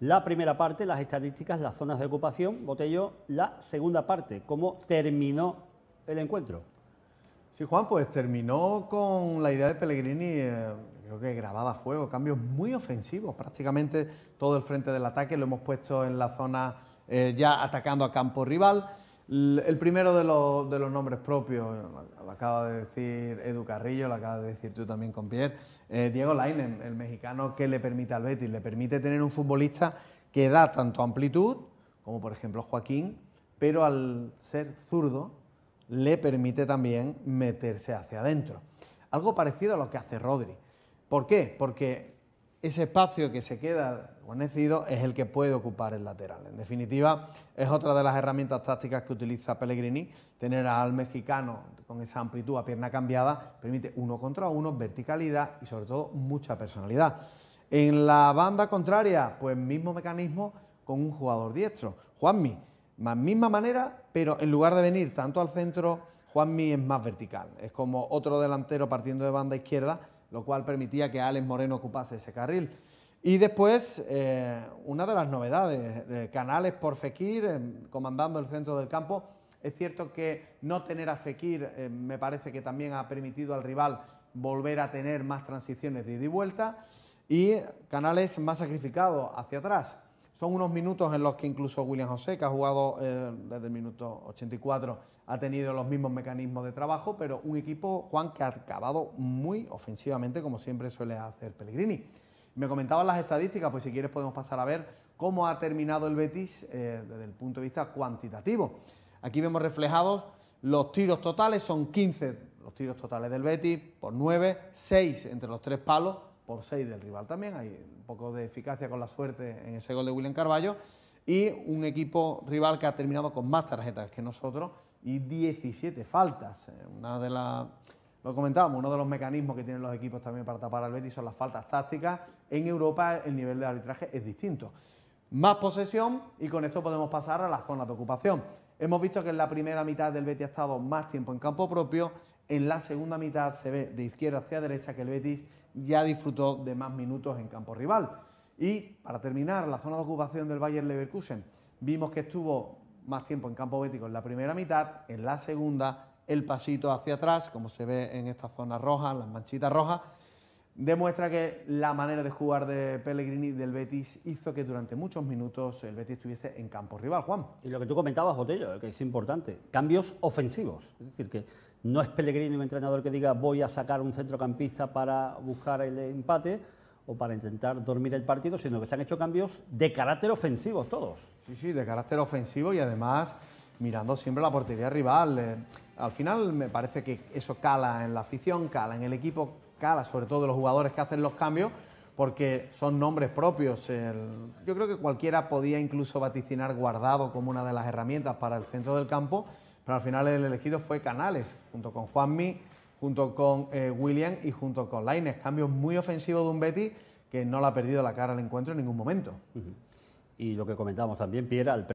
La primera parte, las estadísticas, las zonas de ocupación, Botello, la segunda parte, cómo terminó el encuentro. Sí, Juan, pues terminó con la idea de Pellegrini, eh, creo que grabada a fuego, cambios muy ofensivos, prácticamente todo el frente del ataque lo hemos puesto en la zona eh, ya atacando a campo rival. El primero de los, nombres propios, lo acaba de decir Edu Carrillo, lo acaba de decir tú también con Pierre, eh, Diego Lainen, el mexicano que le permite al Betis, le permite tener un futbolista que da tanto amplitud, como por ejemplo Joaquín, pero al ser zurdo le permite también meterse hacia adentro. Algo parecido a lo que hace Rodri. ¿Por qué? Porque ese espacio que se queda guarnecido es el que puede ocupar el lateral. En definitiva, es otra de las herramientas tácticas que utiliza Pellegrini. Tener al mexicano con esa amplitud a pierna cambiada permite uno contra uno, verticalidad y sobre todo mucha personalidad. En la banda contraria, pues mismo mecanismo con un jugador diestro. Juanmi, más misma manera, pero en lugar de venir tanto al centro, Juanmi es más vertical. Es como otro delantero partiendo de banda izquierda lo cual permitía que Alex Moreno ocupase ese carril. Y después, eh, una de las novedades, eh, Canales por Fekir, comandando el centro del campo. Es cierto que no tener a Fekir eh, me parece que también ha permitido al rival volver a tener más transiciones de ida y vuelta. Y Canales más sacrificado hacia atrás. Son unos minutos en los que incluso William José, que ha jugado eh, desde el minuto 84, ha tenido los mismos mecanismos de trabajo, pero un equipo, Juan, que ha acabado muy ofensivamente, como siempre suele hacer Pellegrini. Me comentaban las estadísticas, pues si quieres podemos pasar a ver cómo ha terminado el Betis eh, desde el punto de vista cuantitativo. Aquí vemos reflejados los tiros totales, son 15 los tiros totales del Betis, por 9, 6 entre los tres palos, por 6 del rival también. Hay un poco de eficacia con la suerte en ese gol de William Carballo. Y un equipo rival que ha terminado con más tarjetas que nosotros y 17 faltas. Eh, una de las. Lo comentábamos, uno de los mecanismos que tienen los equipos también para tapar al Betis son las faltas tácticas. En Europa el nivel de arbitraje es distinto. Más posesión y con esto podemos pasar a las zonas de ocupación. Hemos visto que en la primera mitad del Betis ha estado más tiempo en campo propio. En la segunda mitad se ve de izquierda hacia derecha que el Betis ya disfrutó de más minutos en campo rival. Y para terminar, la zona de ocupación del Bayern Leverkusen. Vimos que estuvo más tiempo en campo bético en la primera mitad, en la segunda el pasito hacia atrás, como se ve en esta zona roja, las manchitas rojas, demuestra que la manera de jugar de Pellegrini del Betis hizo que durante muchos minutos el Betis estuviese en campo rival, Juan. Y lo que tú comentabas, Botello, que es importante, cambios ofensivos. Es decir, que no es Pellegrini un entrenador que diga voy a sacar un centrocampista para buscar el empate o para intentar dormir el partido, sino que se han hecho cambios de carácter ofensivo todos. Sí, sí, de carácter ofensivo y además mirando siempre la portería rival. Eh, al final me parece que eso cala en la afición, cala en el equipo, sobre todo de los jugadores que hacen los cambios, porque son nombres propios. yo creo que cualquiera podía incluso vaticinar guardado como una de las herramientas para el centro del campo, pero al final el elegido fue Canales, junto con Juanmi, junto con eh, William y junto con Laines. Cambios muy ofensivos de un Betty. que no le ha perdido la cara al encuentro en ningún momento. Y lo que comentamos también, pierre al